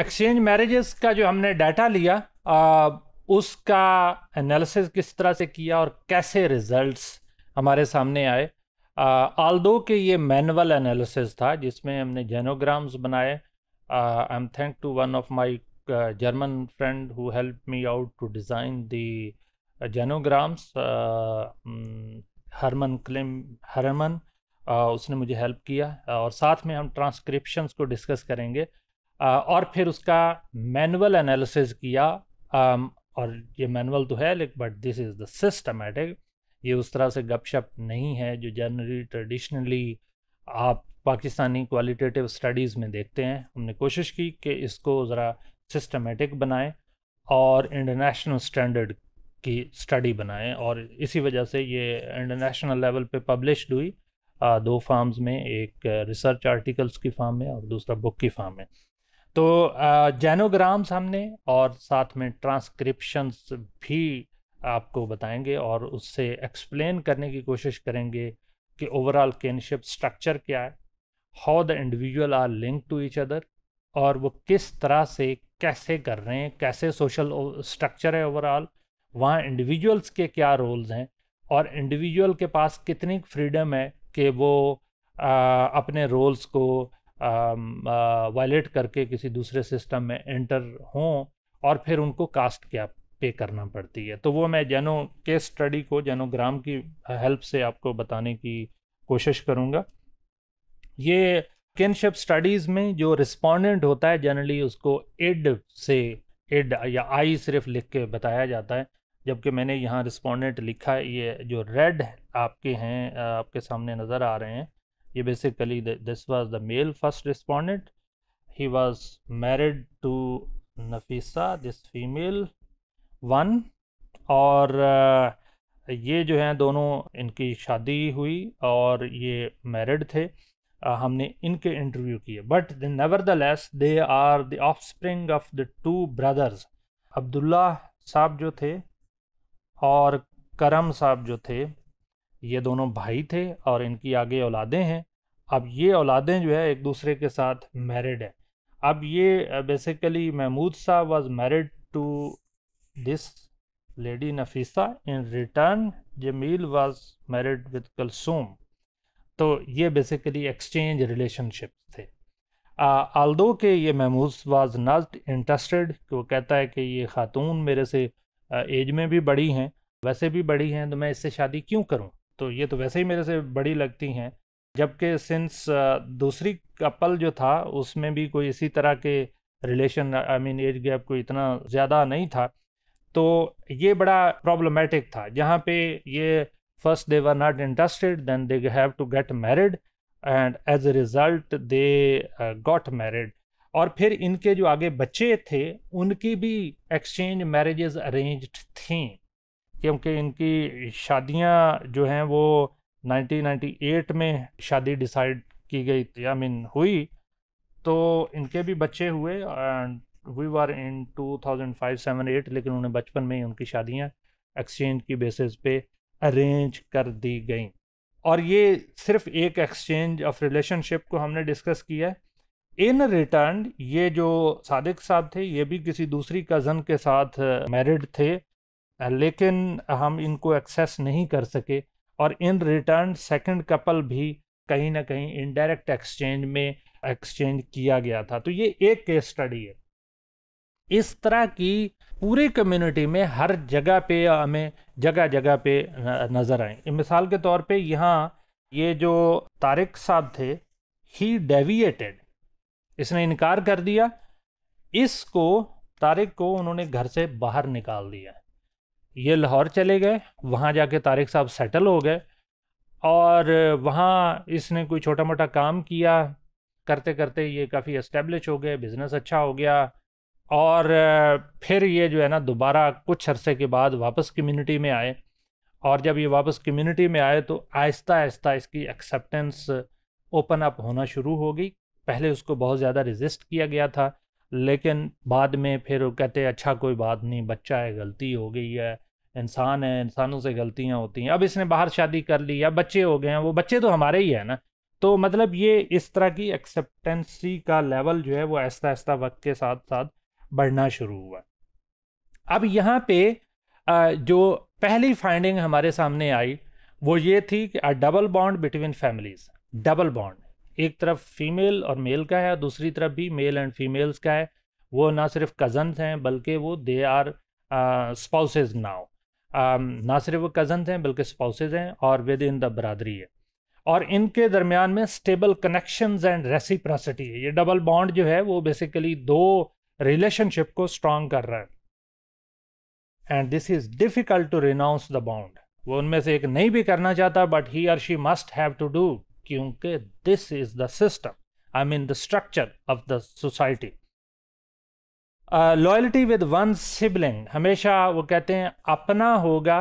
exchange marriages का जो हमने डाटा लिया आ, उसका एनालिसिस किस तरह से किया और कैसे रिजल्ट्स हमारे सामने आए आल दो के ये मैनुअल एनालिसिस था जिसमें हमने जेनोग्राम्स बनाए I am thank to one of my German friend who help me out to design the genograms Herman Klim Herman उसने मुझे हेल्प किया और साथ में हम ट्रांसक्रिप्शंस को डिस्कस करेंगे और फिर उसका मैनुअल एनालिसिस किया और ये मैनुअल तो है लेकिन but this is the systematic ये उस तरह से गपशप नहीं है जो जनरली ट्रेडिशनली आप पाकिस्तानी क्वालिटेटिव स्टडीज़ में देखते हैं हमने कोशिश की कि इसको ज़रा सिस्टमेटिक बनाएं और इंटरनेशनल स्टैंडर्ड की स्टडी बनाएं और इसी वजह से ये इंटरनेशनल लेवल पे पब्लिश्ड हुई दो फार्म्स में एक रिसर्च आर्टिकल्स की फार्म में और दूसरा बुक की फार्म है तो जैनोग्राम्स हमने और साथ में ट्रांसक्रिप्शंस भी आपको बताएंगे और उससे एक्सप्लेन करने की कोशिश करेंगे कि ओवरऑल केनशिप स्ट्रक्चर क्या है how the individual are link to each other और वो किस तरह से कैसे कर रहे हैं कैसे सोशल स्ट्रक्चर है ओवरऑल वहाँ इंडिविजुअल्स के क्या रोल्स हैं और इंडिविजुअल के पास कितनी फ्रीडम है कि वो आ, अपने रोल्स को वायलेट um, uh, करके किसी दूसरे सिस्टम में एंटर हों और फिर उनको कास्ट क्या पे करना पड़ती है तो वो मैं जैनो केस स्टडी को जैनोग्राम की हेल्प से आपको बताने की कोशिश करूँगा ये किनशिप स्टडीज़ में जो रिस्पोंडेंट होता है जनरली उसको एड से एड या आई सिर्फ लिख के बताया जाता है जबकि मैंने यहाँ रिस्पॉन्डेंट लिखा है ये जो रेड आपके हैं uh, आपके सामने नज़र आ रहे हैं ये basically this was the male first respondent he was married to Nafisa this female one और uh, ये जो हैं दोनों इनकी शादी हुई और ये मैरिड थे uh, हमने इनके इंटरव्यू किए but nevertheless they are the offspring of the two brothers Abdullah sahab जो थे और करम साहब जो थे ये दोनों भाई थे और इनकी आगे औलादें हैं अब ये औलादें जो है एक दूसरे के साथ मैरिड हैं अब ये basically Mahmood sahab was married to this lady Nafisa in return Jameel was married with Kulsoom तो ये बेसिकली एक्सचेंज रिलेशनशिप थे आल्दो के ये महमूद वाज नॉट इंटरेस्टेड कि वो कहता है कि ये खातून मेरे से एज में भी बड़ी हैं वैसे भी बड़ी हैं तो मैं इससे शादी क्यों करूं तो ये तो वैसे ही मेरे से बड़ी लगती हैं जबकि सिंस दूसरी कपल जो था उसमें भी कोई इसी तरह के relation I mean age gap कोई इतना ज़्यादा नहीं था तो ये बड़ा प्रॉब्लमेटिक था जहाँ पे ये first they were not interested then they have to get married and as a result they got married और फिर इनके जो आगे बच्चे थे उनकी भी एक्सचेंज मैरिजेज अरेंज थी क्योंकि इनकी शादियाँ जो हैं वो 1998 में शादी डिसाइड की गई थी आई मीन हुई तो इनके भी बच्चे हुए and we were in 2005 seven eight लेकिन उन्हें बचपन में ही उनकी शादियाँ एक्सचेंज की बेसिस पे अरेंज कर दी गई और ये सिर्फ एक एक्सचेंज ऑफ रिलेशनशिप को हमने डिस्कस किया है इन रिटर्न ये जो सादिक साहब थे ये भी किसी दूसरी कज़न के साथ मैरिड थे लेकिन हम इनको एक्सेस नहीं कर सके और इन रिटर्न सेकंड कपल भी कहीं ना कहीं इनडायरेक्ट एक्सचेंज में एक्सचेंज किया गया था तो ये एक केस स्टडी है इस तरह की पूरी कम्युनिटी में हर जगह पे हमें जगह जगह पे नज़र आए मिसाल के तौर पे यहाँ ये जो तारिक साहब थे ही डेविएटेड इसने इनकार कर दिया इसको तारिक को उन्होंने घर से बाहर निकाल दिया ये लाहौर चले गए वहाँ जाके तारिक साहब सेटल हो गए और वहाँ इसने कोई छोटा मोटा काम किया करते करते ये काफ़ी इस्टेब्लिश हो गए बिज़नेस अच्छा हो गया और फिर ये जो है ना दोबारा कुछ अरसे के बाद वापस कम्युनिटी में आए और जब ये वापस कम्युनिटी में आए तो आहिस्ता आहिस्ता इसकी एक्सेप्टेंस ओपन अप होना शुरू हो गई पहले उसको बहुत ज़्यादा रिजिस्ट किया गया था लेकिन बाद में फिर कहते हैं अच्छा कोई बात नहीं बच्चा है गलती हो गई है इंसान है इंसानों से गलतियाँ होती हैं अब इसने बाहर शादी कर ली या बच्चे हो गए हैं वो बच्चे तो हमारे ही हैं ना तो मतलब ये इस तरह की एक्सेप्टेंसी का लेवल जो है वो ऐसा ऐसा वक्त के साथ साथ बढ़ना शुरू हुआ अब यहाँ पे जो पहली फाइंडिंग हमारे सामने आई वो ये थी कि a double bond between families double bond एक तरफ फीमेल और मेल का है और दूसरी तरफ भी मेल एंड फीमेल्स का है वो ना सिर्फ कज़न्स हैं बल्कि वो दे आर स्पाउसेज नाउ ना सिर्फ वो कज़न्स हैं बल्कि स्पाउसेज हैं और विद इन द बरदरी है और इनके दरमियान में स्टेबल कनेक्शन एंड रेसिप्रासिटी है ये डबल बॉन्ड जो है वो बेसिकली दो रिलेशनशिप को स्ट्रॉन्ग कर रहा है and this is difficult to renounce the bond वो उनमें से एक नहीं भी करना चाहता but he or she must have to do क्योंकि this is the system I mean the structure of the society loyalty with one sibling हमेशा वो कहते हैं अपना होगा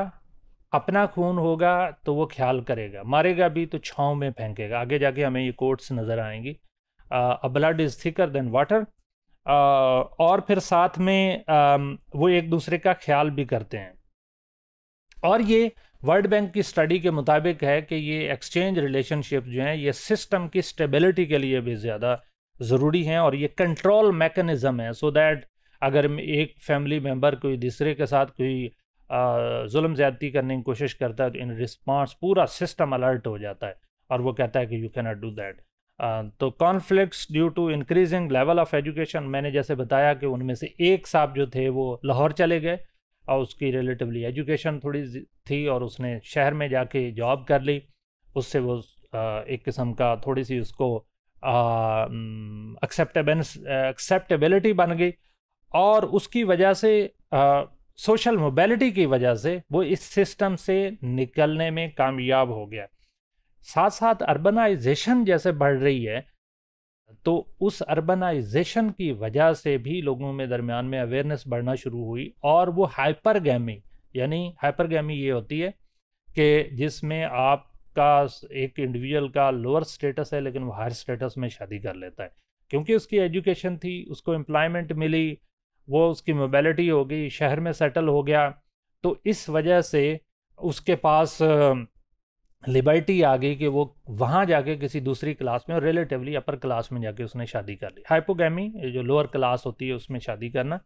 अपना खून होगा तो वो ख्याल करेगा मारेगा भी तो छाँव में फेंकेगा आगे जाके हमें ये कोट्स नज़र आएंगी a blood is thicker than water और फिर साथ में uh, वो एक दूसरे का ख्याल भी करते हैं और ये वर्ल्ड बैंक की स्टडी के मुताबिक है कि ये एक्सचेंज रिलेशनशिप जो हैं ये सिस्टम की स्टेबिलिटी के लिए भी ज़्यादा ज़रूरी हैं और ये कंट्रोल मैकेनिज़म है सो दैट अगर एक फैमिली मेम्बर कोई दूसरे के साथ कोई जुल्म ज़्यादती करने की कोशिश करता है तो इन रिस्पांस पूरा सिस्टम अलर्ट हो जाता है और वो कहता है कि you can not do that तो conflicts due to increasing level of education मैंने जैसे बताया कि उनमें से एक साहब जो थे वो लाहौर चले गए और उसकी रिलेटिवली एजुकेशन थोड़ी थी और उसने शहर में जाके जॉब कर ली उससे वो एक किस्म का थोड़ी सी उसको एक्सेप्टेबेंस एक्सेप्टेबिलिटी बन गई और उसकी वजह से सोशल मोबिलिटी की वजह से वो इस सिस्टम से निकलने में कामयाब हो गया साथ साथ अर्बनाइजेशन जैसे बढ़ रही है तो उस अर्बनाइजेशन की वजह से भी लोगों में दरमियान में अवेयरनेस बढ़ना शुरू हुई और वो हाइपर गैमी यानी हाइपर गैमी ये होती है कि जिसमें आपका एक इंडिविजुअल का लोअर स्टेटस है लेकिन वो हायर स्टेटस में शादी कर लेता है क्योंकि उसकी एजुकेशन थी उसको एम्प्लॉयमेंट मिली वो उसकी मोबिलिटी हो गई शहर में सेटल हो गया तो इस वजह से उसके पास लिबर्टी आ गई कि वो वहाँ जाके किसी दूसरी क्लास में और रिलेटिवली अपर क्लास में जाके उसने शादी कर ली हाइपोगैमी जो लोअर क्लास होती है उसमें शादी करना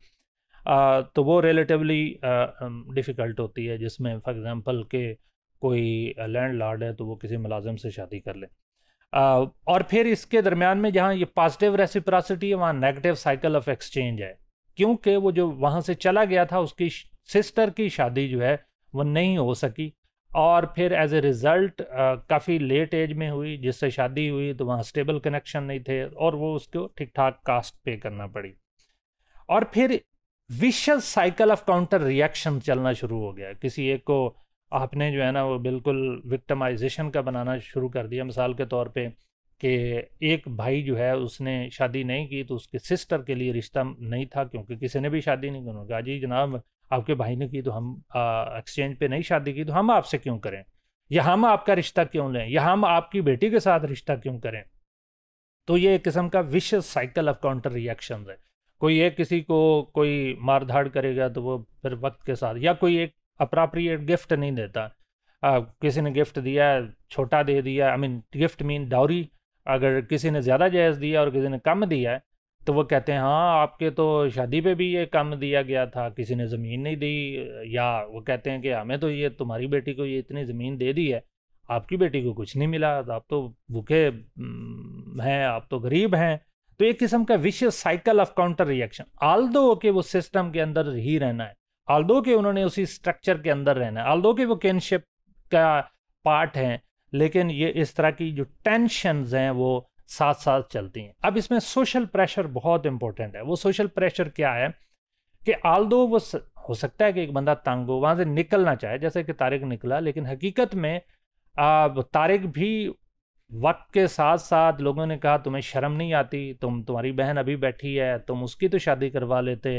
आ, तो वो रिलेटिवली डिफ़िकल्ट होती है जिसमें फॉर एग्ज़ाम्पल के कोई लैंड लार्ड है तो वो किसी मुलाजम से शादी कर ले आ, और फिर इसके दरमियान में जहाँ ये पॉजिटिव रेसिप्रासिटी है वहाँ नेगेटिव साइकिल ऑफ एक्सचेंज है क्योंकि वो जो वहाँ से चला गया था उसकी सिस्टर की शादी जो है वो नहीं हो सकी और फिर एज ए रिज़ल्ट काफ़ी लेट एज में हुई जिससे शादी हुई तो वहाँ स्टेबल कनेक्शन नहीं थे और वो उसको ठीक ठाक कास्ट पे करना पड़ी और फिर vicious cycle of counter reaction चलना शुरू हो गया किसी एक को आपने जो है ना वो बिल्कुल विक्टमाइजेशन का बनाना शुरू कर दिया मिसाल के तौर पे कि एक भाई जो है उसने शादी नहीं की तो उसके सिस्टर के लिए रिश्ता नहीं था क्योंकि किसी ने भी शादी नहीं की उन्होंने कहा जी जनाब आपके भाई ने की तो हम एक्सचेंज पे नहीं शादी की तो हम आपसे क्यों करें या हम आपका रिश्ता क्यों लें या हम आपकी बेटी के साथ रिश्ता क्यों करें तो ये एक किस्म का vicious cycle of counter reaction है कोई एक किसी को कोई मार धाड़ करेगा तो वो फिर वक्त के साथ या कोई एक अप्राप्रिएट गिफ्ट नहीं देता आ, किसी ने गिफ्ट दिया छोटा दे दिया I mean gift mean dowry अगर किसी ने ज़्यादा जायज़ दिया और किसी ने कम दिया तो वो कहते हैं हाँ आपके तो शादी पे भी ये काम दिया गया था किसी ने ज़मीन नहीं दी या वो कहते हैं कि हमें तो ये तुम्हारी बेटी को ये इतनी ज़मीन दे दी है आपकी बेटी को कुछ नहीं मिला आप तो भूखे हैं आप तो गरीब हैं तो एक किस्म का vicious cycle of counter reaction although के वो सिस्टम के अंदर ही रहना है आल दो के उन्होंने उसी स्ट्रक्चर के अंदर रहना है आल दो के वो केनशिप का पार्ट हैं लेकिन ये इस तरह की जो टेंशनज हैं वो साथ साथ चलती हैं अब इसमें सोशल प्रेशर बहुत इंपॉर्टेंट है वो सोशल प्रेशर क्या है कि आल दो वो स, हो सकता है कि एक बंदा तंग हो वहाँ से निकलना चाहे जैसे कि तारिक निकला लेकिन हकीकत में आ, तारिक भी वक्त के साथ साथ लोगों ने कहा तुम्हें शर्म नहीं आती तुम तुम्हारी बहन अभी बैठी है तुम उसकी तो शादी करवा लेते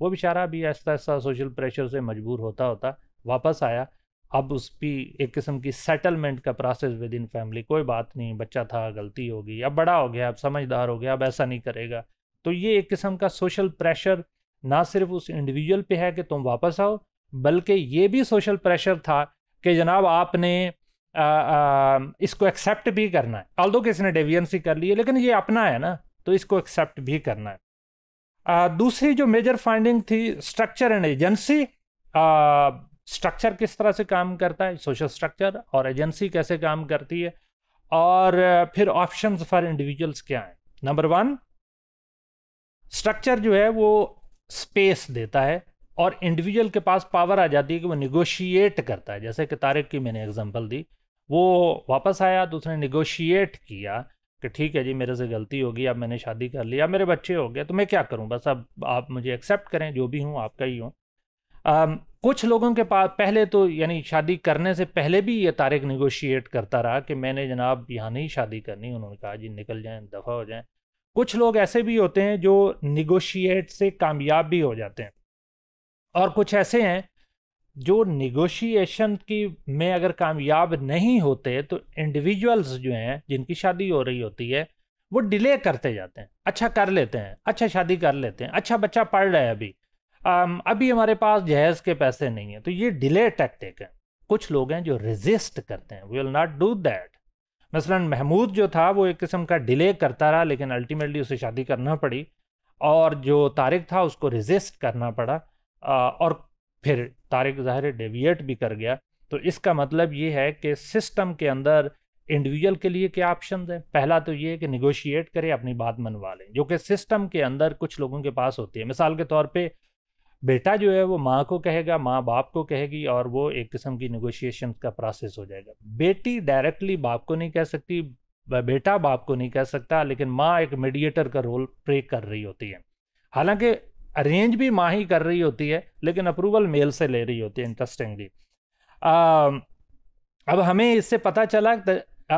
वो बेचारा भी ऐसा ऐसा सोशल प्रेशर से मजबूर होता होता वापस आया अब उसकी एक किस्म की सेटलमेंट का प्रोसेस विद इन फैमिली कोई बात नहीं बच्चा था गलती होगी अब बड़ा हो गया अब समझदार हो गया अब ऐसा नहीं करेगा तो ये एक किस्म का सोशल प्रेशर ना सिर्फ उस इंडिविजुअल पे है कि तुम वापस आओ बल्कि ये भी सोशल प्रेशर था कि जनाब आपने आ, आ, इसको एक्सेप्ट भी करना है ऑल दो कि इसने डेवियंसी कर ली है लेकिन ये अपना है ना तो इसको एक्सेप्ट भी करना है आ, दूसरी जो मेजर फाइंडिंग थी स्ट्रक्चर एंड एजेंसी स्ट्रक्चर किस तरह से काम करता है सोशल स्ट्रक्चर और एजेंसी कैसे काम करती है और uh, फिर ऑप्शंस फॉर इंडिविजुअल्स क्या हैं नंबर वन स्ट्रक्चर जो है वो स्पेस देता है और इंडिविजुअल के पास पावर आ जाती है कि वो निगोशिएट करता है जैसे कि तारिक की मैंने एग्जांपल दी वो वापस आया तो उसने निगोशिएट किया कि ठीक है जी मेरे से गलती होगी अब मैंने शादी कर लिया मेरे बच्चे हो गए तो मैं क्या करूं बस अब आप मुझे एक्सेप्ट करें जो भी हूं आपका ही हूँ Um, कुछ लोगों के पास पहले तो यानी शादी करने से पहले भी ये तारिक निगोशिएट करता रहा कि मैंने जनाब यहाँ नहीं शादी करनी उन्होंने कहा जी निकल जाएं दफ़ा हो जाएं कुछ लोग ऐसे भी होते हैं जो निगोशिएट से कामयाब भी हो जाते हैं और कुछ ऐसे हैं जो निगोशिएशन की में अगर कामयाब नहीं होते तो इंडिविजुअल्स जो हैं जिनकी शादी हो रही होती है वो डिले करते जाते हैं अच्छा कर लेते हैं अच्छा शादी कर लेते हैं अच्छा बच्चा पढ़ रहा है अभी Um, अभी हमारे पास जहेज के पैसे नहीं है तो ये डिले टैक्टिक है कुछ लोग हैं जो रेजिस्ट करते हैं we will not do that मसलन महमूद जो था वो एक किस्म का डिले करता रहा लेकिन अल्टीमेटली उसे शादी करना पड़ी और जो तारिक था उसको रेजिस्ट करना पड़ा और फिर तारिक ज़ाहिर डेविएट भी कर गया तो इसका मतलब ये है कि सिस्टम के अंदर इंडिविजुअल के लिए क्या ऑप्शन है पहला तो ये है कि निगोशिएट करें अपनी बात मनवा लें जो कि सिस्टम के अंदर कुछ लोगों के पास होती है मिसाल के तौर पर बेटा जो है वो माँ को कहेगा माँ बाप को कहेगी और वो एक किस्म की निगोशिएशन का प्रोसेस हो जाएगा बेटी डायरेक्टली बाप को नहीं कह सकती बेटा बाप को नहीं कह सकता लेकिन माँ एक मीडिएटर का रोल प्ले कर रही होती है हालांकि अरेंज भी माँ ही कर रही होती है लेकिन अप्रूवल मेल से ले रही होती है इंटरेस्टिंगली अब हमें इससे पता चला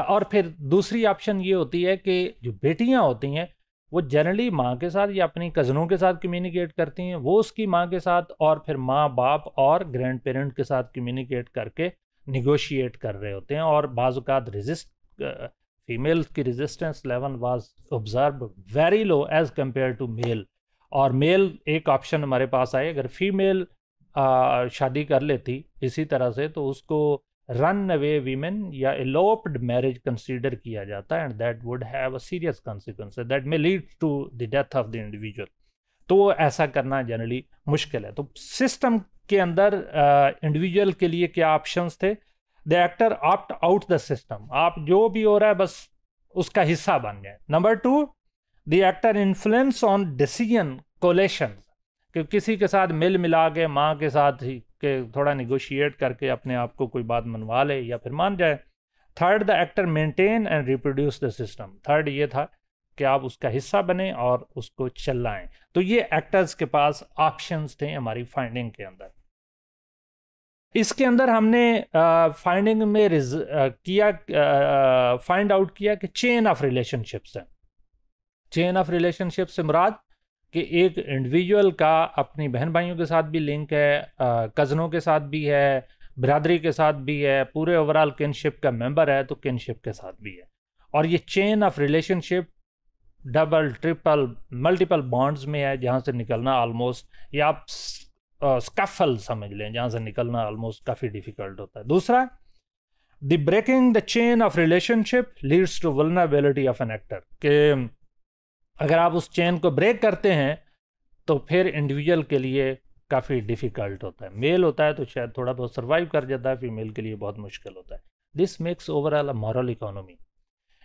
और फिर दूसरी ऑप्शन ये होती है कि जो बेटियाँ होती हैं वो जनरली माँ के साथ या अपनी कज़नों के साथ कम्युनिकेट करती हैं वो उसकी माँ के साथ और फिर माँ बाप और ग्रैंड पेरेंट के साथ कम्युनिकेट करके निगोशिएट कर रहे होते हैं और बाज़ात रजिस्ट फीमेल की resistance level was observe very low as compare to male और मेल एक ऑप्शन हमारे पास आए अगर फीमेल शादी कर लेती इसी तरह से तो उसको रन अवे वीमेन या एलोप्ड मैरिज कंसिडर किया जाता है and that would have a serious consequence that may lead to the death of the individual तो ऐसा करना जनरली मुश्किल है तो सिस्टम के अंदर इंडिविजुअल uh, के लिए क्या ऑप्शंस थे the actor opt out the system आप जो भी हो रहा है बस उसका हिस्सा बन जाए number two the actor influence on decision collation कि किसी के साथ मिल मिला के माँ के साथ ही कि थोड़ा निगोशिएट करके अपने आप को कोई बात मनवा ले या फिर मान जाए third the actor maintain and reproduce the system third ये था कि आप उसका हिस्सा बने और उसको चलाएं तो ये एक्टर्स के पास ऑप्शंस थे हमारी फाइंडिंग के अंदर इसके अंदर हमने फाइंडिंग uh, में रिज, uh, किया फाइंड uh, आउट किया कि चेन ऑफ रिलेशनशिप्स हैं चेन ऑफ रिलेशनशिप से मुराद कि एक इंडिविजुअल का अपनी बहन भाइयों के साथ भी लिंक है कज़नों के साथ भी है बरदरी के साथ भी है पूरे ओवरऑल किनशिप का मेंबर है तो किनशिप के साथ भी है और ये chain of relationship double triple multiple bonds में है जहाँ से निकलना ऑलमोस्ट या आप स्कफल समझ लें जहाँ से निकलना ऑलमोस्ट काफ़ी डिफ़िकल्ट होता है दूसरा the breaking the chain of relationship leads to vulnerability of an actor के अगर आप उस चेन को ब्रेक करते हैं तो फिर इंडिविजुअल के लिए काफ़ी डिफ़िकल्ट होता है मेल होता है तो शायद थोड़ा बहुत सर्वाइव कर जाता है फीमेल के लिए बहुत मुश्किल होता है this makes overall a moral economy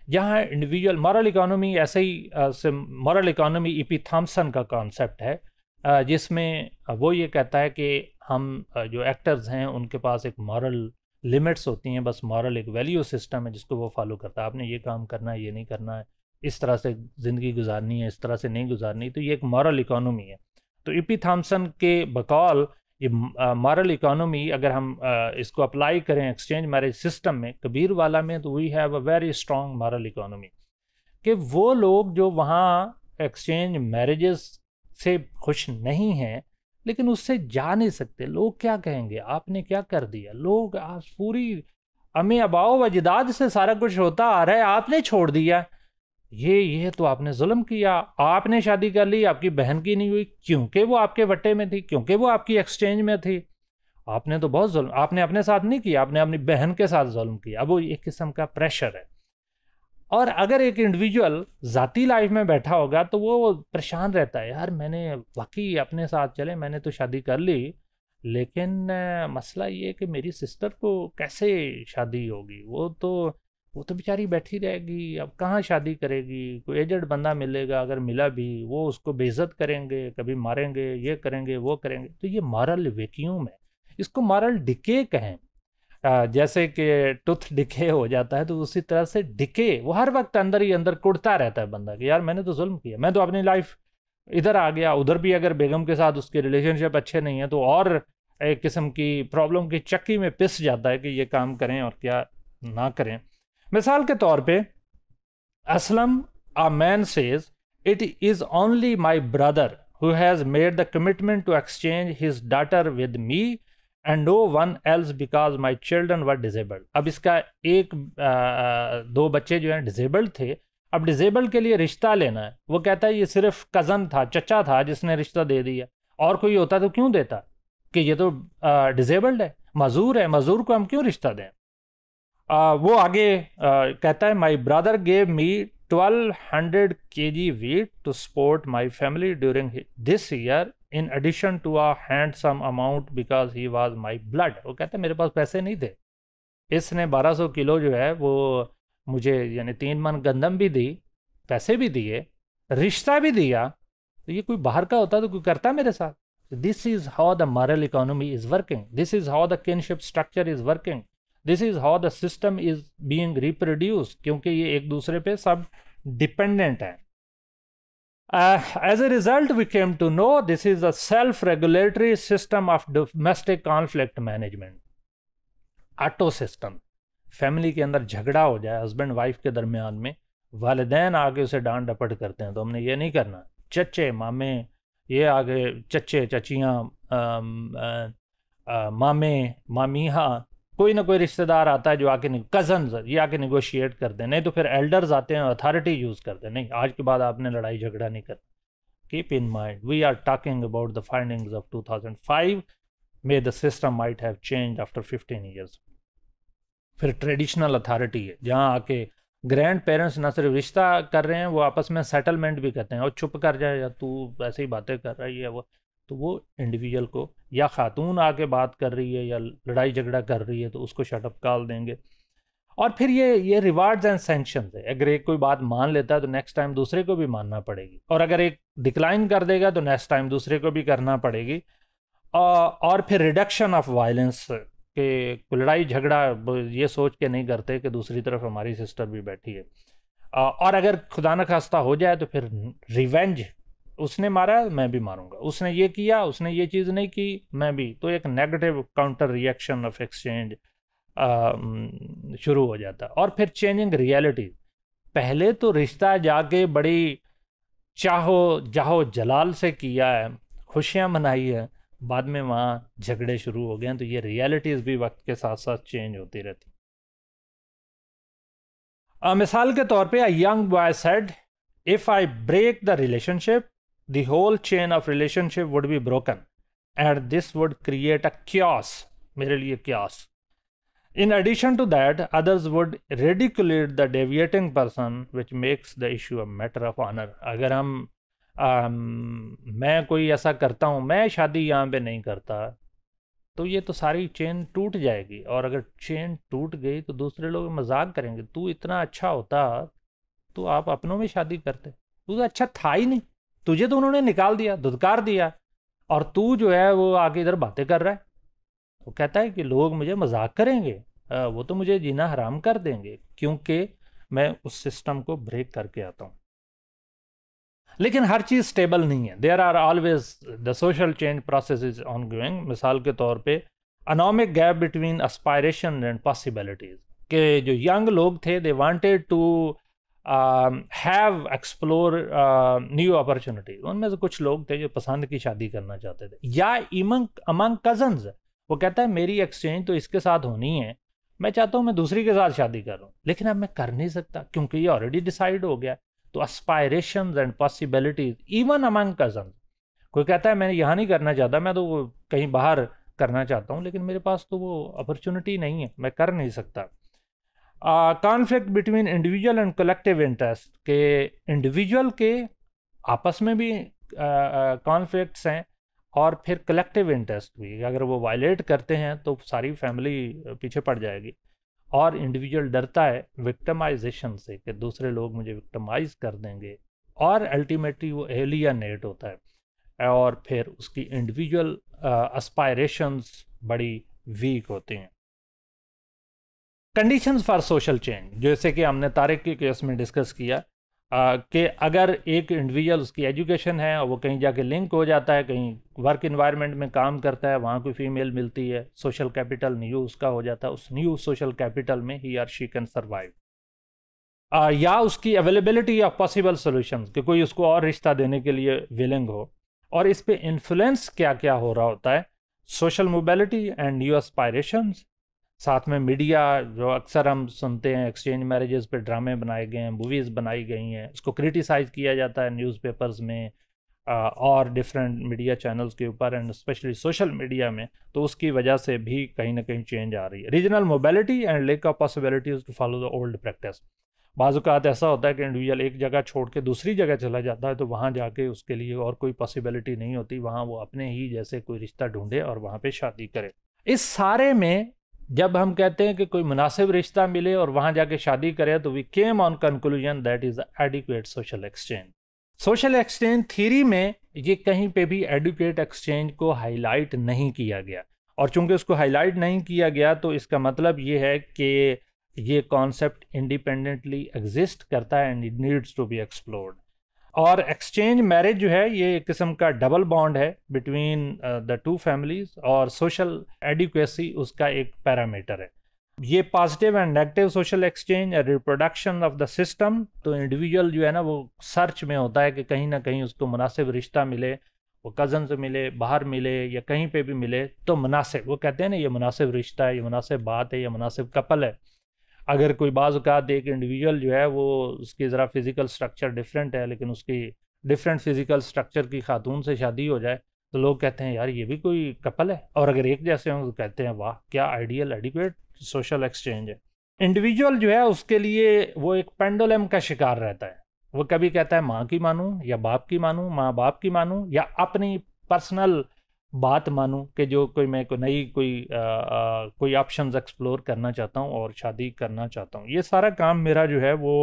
जहाँ इंडिविजुअल मॉरल इकोनॉमी ऐसे ही मॉरल इकोनॉमी पी थाम्सन का कॉन्सेप्ट है जिसमें वो ये कहता है कि हम जो एक्टर्स हैं उनके पास एक मॉरल लिमिट्स होती हैं बस मॉरल एक वैल्यू सिस्टम है जिसको वो फॉलो करता है आपने ये काम करना है ये नहीं करना है इस तरह से ज़िंदगी गुजारनी है इस तरह से नहीं गुजारनी तो ये एक मॉरल इकानमी है तो इपी e थाम्सन के बकौल ये मॉरल इकानमी अगर हम इसको अप्लाई करें एक्सचेंज मैरिज सिस्टम में कबीर वाला में तो we have a very strong moral economy कि वो लोग जो वहाँ एक्सचेंज मैरिजेस से खुश नहीं हैं लेकिन उससे जा नहीं सकते लोग क्या कहेंगे आपने क्या कर दिया लोग आप पूरी अमी अबाओ व से सारा कुछ होता आ रहा है आपने छोड़ दिया ये ये तो आपने जुल्म किया आपने शादी कर ली आपकी बहन की नहीं हुई क्योंकि वो आपके वट्टे में थी क्योंकि वो आपकी एक्सचेंज में थी आपने तो बहुत जुल्म आपने अपने साथ नहीं किया आपने अपनी बहन के साथ जुल्म किया अब वो एक किस्म का प्रेशर है और अगर एक इंडिविजुअल ज़ाती लाइफ में बैठा होगा तो वो परेशान रहता है यार मैंने वाकई अपने साथ चले मैंने तो शादी कर ली लेकिन मसला ये कि मेरी सिस्टर को कैसे शादी होगी वो तो वो तो बेचारी बैठी रहेगी अब कहाँ शादी करेगी कोई एजड बंदा मिलेगा अगर मिला भी वो उसको बेइज्जत करेंगे कभी मारेंगे ये करेंगे वो करेंगे तो ये मॉरल वैक्यूम है इसको मॉरल डिके कहें जैसे कि टूथ डिके हो जाता है तो उसी तरह से डिके वो हर वक्त अंदर ही अंदर कुड़ता रहता है बंदा कि यार मैंने तो जुल्म किया मैं तो अपनी लाइफ इधर आ गया उधर भी अगर बेगम के साथ उसके रिलेशनशिप अच्छे नहीं है तो और एक किस्म की प्रॉब्लम की चक्की में पिस जाता है कि ये काम करें और क्या ना करें मिसाल के तौर पे Aslam man says it is only my brother who has made the commitment to exchange his daughter with me and no one else because my children were disabled अब इसका एक आ, दो बच्चे जो हैं डिजेबल्ड थे अब डिजेबल्ड के लिए रिश्ता लेना है वो कहता है ये सिर्फ कज़न था चचा था जिसने रिश्ता दे दिया और कोई होता तो क्यों देता कि ये तो डिजेबल्ड है मज़ूर है मज़ूर को हम क्यों रिश्ता दें वो आगे कहता है my brother gave me 1200 wheat to support my family during this year in addition to a hand some amount because he was my blood वो कहते हैं मेरे पास पैसे नहीं थे इसने 1200 किलो जो है वो मुझे यानी तीन मन गंदम भी दी पैसे भी दिए रिश्ता भी दिया तो ये कोई बाहर का होता तो कोई करता मेरे साथ this is how the moral economy is working this is how the kinship structure is working this is how the system is being reproduce क्योंकि ये एक दूसरे पे सब डिपेंडेंट हैं as a result we came to know this is a self regulatory system of domestic conflict management auto system family के अंदर झगड़ा हो जाए हस्बैंड वाइफ के दरमियान में वालदेन आगे उसे डांट डपट करते हैं तो हमने ये नहीं करना चचे मामे ये आगे चचे चचियाँ um, uh, uh, मामे मामी हाँ कोई ना कोई रिश्तेदार आता है जो आके कज़न ये आके निगोशिएट कर हैं नहीं तो फिर एल्डर्स आते हैं अथॉरिटी यूज़ कर हैं नहीं आज के बाद आपने लड़ाई झगड़ा नहीं कर keep in mind we are talking about the finding of two thousand five may the system might have change after fifteen years फिर ट्रेडिशनल अथॉरिटी है जहाँ आके ग्रैंड पेरेंट्स ना सिर्फ रिश्ता कर रहे हैं वो आपस में सेटलमेंट भी करते हैं और चुप कर जाए या तू ऐसे ही बातें कर रही है वो तो वो इंडिविजुअल को या खातून आके बात कर रही है या लड़ाई झगड़ा कर रही है तो उसको शटअप काल देंगे और फिर ये ये रिवार्ड्स एंड सेंक्शन है अगर एक कोई बात मान लेता है तो नेक्स्ट टाइम दूसरे को भी मानना पड़ेगी और अगर एक डिक्लाइन कर देगा तो नेक्स्ट टाइम दूसरे को भी करना पड़ेगी और फिर रिडक्शन ऑफ वायलेंस के लड़ाई झगड़ा ये सोच के नहीं करते कि दूसरी तरफ हमारी सिस्टर भी बैठी है और अगर खुदा न खास्ता हो जाए तो फिर रिवेंज उसने मारा मैं भी मारूंगा उसने ये किया उसने ये चीज़ नहीं की मैं भी तो एक negative counter reaction of exchange शुरू हो जाता और फिर चेंजिंग रियलिटी पहले तो रिश्ता जाके बड़ी चाहो जाहो जलाल से किया है खुशियाँ मनाई है बाद में वहाँ झगड़े शुरू हो गए हैं तो ये रियलिटीज़ भी वक्त के साथ साथ चेंज होती रहती मिसाल के तौर पे a young boy said if I break the relationship the whole chain of relationship would be broken and this would create a chaos mere liye chaos in addition to that others would ridicule the deviating person which makes the issue a matter of honor agar hum um, main koi aisa karta hu main shaadi yahan pe nahi karta तो ये तो सारी chain टूट जाएगी और अगर chain टूट गई तो दूसरे लोग मजाक करेंगे तू इतना अच्छा होता तो आप अपनों में शादी करते तू तो अच्छा था ही नहीं तुझे तो उन्होंने निकाल दिया धुदकार दिया और तू जो है वो आके इधर बातें कर रहा है तो कहता है कि लोग मुझे मजाक करेंगे वो तो मुझे जीना हराम कर देंगे क्योंकि मैं उस सिस्टम को ब्रेक करके आता हूँ लेकिन हर चीज़ स्टेबल नहीं है there are always the social change process is on going मिसाल के तौर पे anomic gap between aspiration and possibilities के जो यंग लोग थे they wanted to have explore new opportunity उनमें से कुछ लोग थे जो पसंद की शादी करना चाहते थे या इमंग अमंग कजन्स वो कहता है मेरी एक्सचेंज तो इसके साथ होनी है मैं चाहता हूँ मैं दूसरी के साथ शादी कर रहा हूँ लेकिन अब मैं कर नहीं सकता क्योंकि ये ऑलरेडी डिसाइड हो गया तो aspiration and possibilities even among cousin कोई कहता है मैं यहाँ नहीं करना चाहता मैं तो कहीं बाहर करना चाहता हूँ लेकिन मेरे पास तो वो अपॉर्चुनिटी नहीं है मैं कर नहीं सकता conflict between individual and collective interest के इंडिविजुअल के आपस में भी कॉन्फ्लिक्ट हैं और फिर कलेक्टिव इंटरेस्ट भी अगर वो वायलेट करते हैं तो सारी फैमिली पीछे पड़ जाएगी और इंडिविजुअल डरता है विक्टमाइजेशन से कि दूसरे लोग मुझे विक्टमाइज कर देंगे और अल्टीमेटली वो एलियनेट होता है और फिर उसकी इंडिविजुअल अस्पायरेशंस बड़ी वीक होती हैं कंडीशन फॉर सोशल चेंज जैसे कि हमने तारिक के केस में डिस्कस किया कि अगर एक इंडिविजुअल उसकी एजुकेशन है और वो कहीं जाके लिंक हो जाता है कहीं वर्क इन्वायरमेंट में काम करता है वहाँ कोई फीमेल मिलती है सोशल कैपिटल न्यू उसका हो जाता है उस न्यू सोशल कैपिटल में he or she can survive या उसकी अवेलेबिलिटी ऑफ पॉसिबल सोल्यूशन कि कोई उसको और रिश्ता देने के लिए विलिंग हो और इस पर इन्फ्लुएंस क्या क्या हो रहा होता है social mobility and new aspirations साथ में मीडिया जो अक्सर हम सुनते हैं एक्सचेंज मैरिजेस पे ड्रामे बनाए गए हैं मूवीज़ बनाई गई हैं उसको क्रिटिसाइज़ किया जाता है न्यूज़पेपर्स में और डिफरेंट मीडिया चैनल्स के ऊपर एंड स्पेशली सोशल मीडिया में तो उसकी वजह से भी कहीं ना कहीं चेंज आ रही है regional mobility and lack of possibilities to follow the old practice बाज़ात ऐसा होता है कि इंडिविजुअल एक जगह छोड़ के दूसरी जगह चला जाता है तो वहाँ जाके उसके लिए और कोई पॉसिबिलिटी नहीं होती वहाँ वो अपने ही जैसे कोई रिश्ता ढूंढे और वहाँ पे शादी करे इस सारे में जब हम कहते हैं कि कोई मुनासिब रिश्ता मिले और वहाँ जाके शादी करें तो we came on conclusion that is adequate social exchange social exchange theory में ये कहीं पे भी एडुकेट एक्सचेंज को हाईलाइट नहीं किया गया और चूंकि उसको हाईलाइट नहीं किया गया तो इसका मतलब ये है कि ये कॉन्सेप्ट इंडिपेंडेंटली एग्जिस्ट करता है and it needs to be explored और एक्सचेंज मैरिज जो है ये एक किस्म का डबल बॉन्ड है बिटवीन द टू फैमिलीज और सोशल एडिक्वेसी उसका एक पैरामीटर है ये positive and negative social exchange reproduction of the system तो इंडिविजुअल जो है ना वो सर्च में होता है कि कहीं ना कहीं उसको मुनासिब रिश्ता मिले वो कज़न से मिले बाहर मिले या कहीं पे भी मिले तो मुनासिब वो कहते हैं ना ये मुनासिब रिश्ता है ये मुनासिब बात है ये मुनासिब कपल है अगर कोई बाज़ात एक इंडिविजुअल जो है वो उसकी ज़रा फ़िज़िकल स्ट्रक्चर डिफरेंट है लेकिन उसकी डिफरेंट फ़िज़िकल स्ट्रक्चर की खातून से शादी हो जाए तो लोग कहते हैं यार ये भी कोई कपल है और अगर एक जैसे हों तो कहते हैं वाह क्या आइडियल एडिकुएट सोशल एक्सचेंज है इंडिविजुअल जो है उसके लिए वो एक पेंडोलम का शिकार रहता है वो कभी कहता है माँ की मानूँ या बाप की मानूँ माँ बाप की मानूँ या अपनी पर्सनल बात मानूं कि जो कोई मैं कोई नई कोई आ, आ, कोई ऑप्शंस एक्सप्लोर करना चाहता हूं और शादी करना चाहता हूं ये सारा काम मेरा जो है वो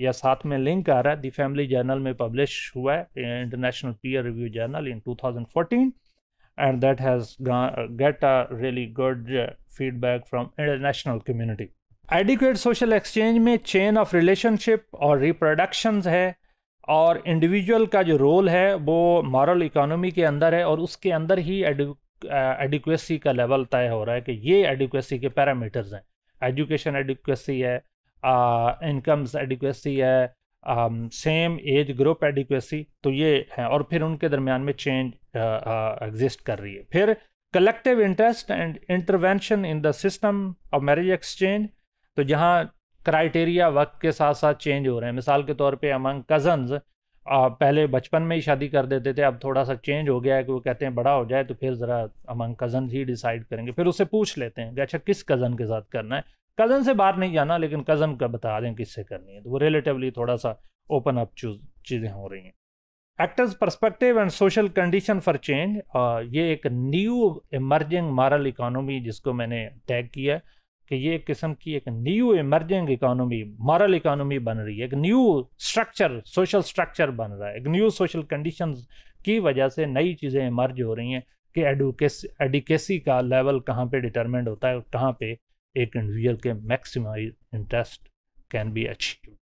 या साथ में लिंक आ रहा है दी फैमिली जर्नल में पब्लिश हुआ है international peer review journal in 2014 and that has get a really good feedback from international community adequate social exchange में चेन ऑफ रिलेशनशिप और रिप्रोडक्शंस है और इंडिविजुअल का जो रोल है वो मॉरल इकोनॉमी के अंदर है और उसके अंदर ही एडिक्वेसी uh, का लेवल तय हो रहा है कि ये एडिक्वेसी के पैरामीटर्स हैं एजुकेशन एडिक्वेसी है इनकम्स uh, एडिक्वेसी है सेम एज ग्रुप एडिक्वेसी तो ये हैं और फिर उनके दरमियान में चेंज एग्जिस्ट uh, कर रही है फिर collective interest and intervention in the system of marriage exchange तो जहाँ क्राइटेरिया वक्त के साथ साथ चेंज हो रहे हैं मिसाल के तौर पे अमंग कज़न्स पहले बचपन में ही शादी कर देते थे अब थोड़ा सा चेंज हो गया है कि वो कहते हैं बड़ा हो जाए तो फिर ज़रा अमंग कज़न ही डिसाइड करेंगे फिर उससे पूछ लेते हैं कि अच्छा किस कज़न के साथ करना है कज़न से बाहर नहीं जाना लेकिन कज़न का बता दें किससे करनी है तो वो रिलेटिवली थोड़ा सा ओपन अप चीज़ें हो रही हैं actors perspective and social condition for change ये एक न्यू इमर्जिंग मॉरल इकोनॉमी जिसको मैंने टैग किया है कि ये एक किस्म की एक new emerging economy moral economy बन रही है एक न्यू स्ट्रक्चर सोशल स्ट्रक्चर बन रहा है एक न्यू सोशल कंडीशन की वजह से नई चीज़ें इमर्ज हो रही हैं कि एडुकेस एडिकेसी का लेवल कहाँ पे डिटरमेंट होता है और कहाँ पे एक इंडिविजुअल के maximize interest can be achieve